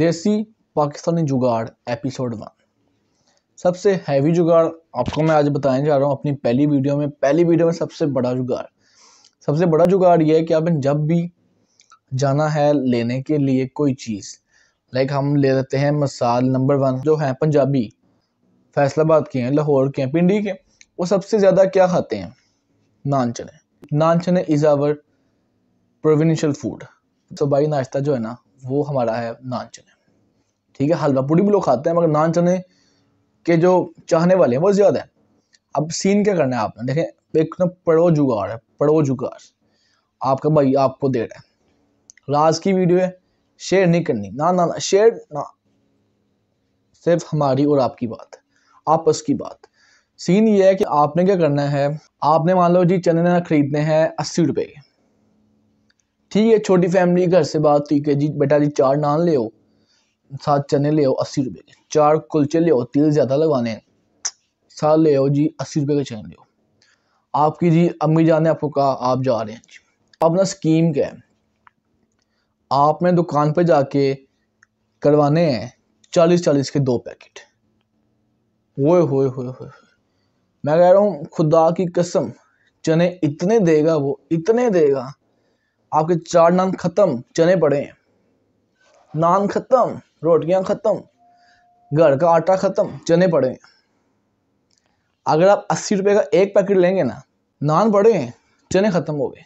देसी पाकिस्तानी जुगाड़ episode one सबसे हैवी जुगाड़ आपको मैं आज बताने जा रहा हूँ अपनी पहली वीडियो में पहली वीडियो में सबसे बड़ा जुगाड़ सबसे बड़ा जुगाड़ ये है कि आपने जब भी जाना है लेने के लिए कोई चीज़ लाइक हम ले लेते हैं मसाल नंबर वन जो हैं पंजाबी फैसलाबाद के हैं लाहौर के हैं पिंडी के वो सबसे ज़्यादा क्या खाते हैं नान chane naan chane is our provincial food सुबाई नाश्ता जो है ना वो हमारा है नान चने ठीक है हलवा पूरी भी लोग खाते हैं मगर नान चने के जो चाहने वाले हैं वो ज़्यादा है अब सीन क्या करना है आपने देखें एक ना पड़ो जुगाड़ है पड़ो जुगाड़ आपका भाई आपको दे रहा है राज की वीडियो है शेयर नहीं करनी ना ना ना शेयर ना सिर्फ हमारी और आपकी बात आपस की बात सीन ये है कि आपने क्या करना है आपने मान लो जी चने खरीदने हैं अस्सी रुपये के ठीक है छोटी फैमिली घर से बात ठीक है जी बेटा जी चार नान ले आओ सात चने ले आओ अस्सी रुपए के चार कुलचे ले आओ तिल ज़्यादा लगाने हैं साथ ले आओ जी अस्सी रुपए के चने ले आओ आपकी जी अम्मी जान ने आपको कहा आप जा रहे हैं जी अपना स्कीम क्या है आपने दुकान पर जाके करवाने हैं चालीस चालीस के दो पैकेट होए होए होए होए मैं कह रहा हूँ खुदा की कसम चने इतने देगा वो इतने देगा आपके चार नान खत्म चने पड़े हैं नान खत्म रोटियां खत्म घर का आटा खत्म चने पड़े हैं अगर आप अस्सी रुपये का एक पैकेट लेंगे ना नान पड़े हैं चने ख़त्म हो गए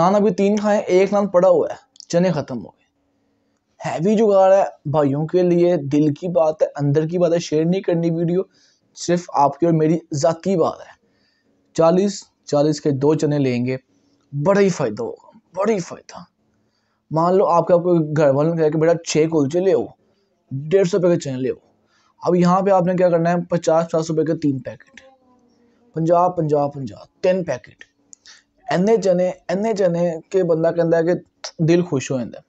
नान अभी तीन खाए एक नान पड़ा हुआ है चने ख़त्म हो गए हैवी जुगाड़ है भाइयों के लिए दिल की बात है अंदर की बात है शेयर नहीं करनी वीडियो सिर्फ आपकी और मेरी ज़ाती बात है चालीस चालीस के दो चने लेंगे बड़ा ही फ़ायदा होगा बड़ा ही फ़ायदा मान लो आपके आपको घर वालों ने कहा कि बेटा छः कुलचे ले आओ डेढ़ सौ रुपये के चने ले आओ अब यहाँ पे आपने क्या करना है पचास पचास रुपये के तीन packet Punjab Punjab Punjab ten packet इन्ने चने इन्ने चने के बंदा कहता है कि दिल खुश हो जाता है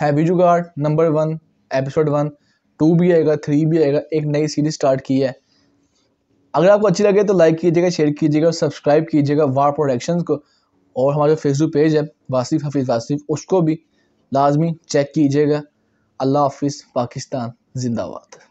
heavy jugaad number one episode one two भी आएगा थ्री भी आएगा एक नई सीरीज स्टार्ट की है अगर आपको अच्छी लगे तो लाइक कीजिएगा शेयर कीजिएगा और सब्सक्राइब कीजिएगा वार प्रोडक्शंस को और हमारा जो फेसबुक पेज है वासिफ़ हफीज़ वासिफ़ उसको भी लाजमी चेक कीजिएगा अल्लाह हाफिज़ पाकिस्तान ज़िंदाबाद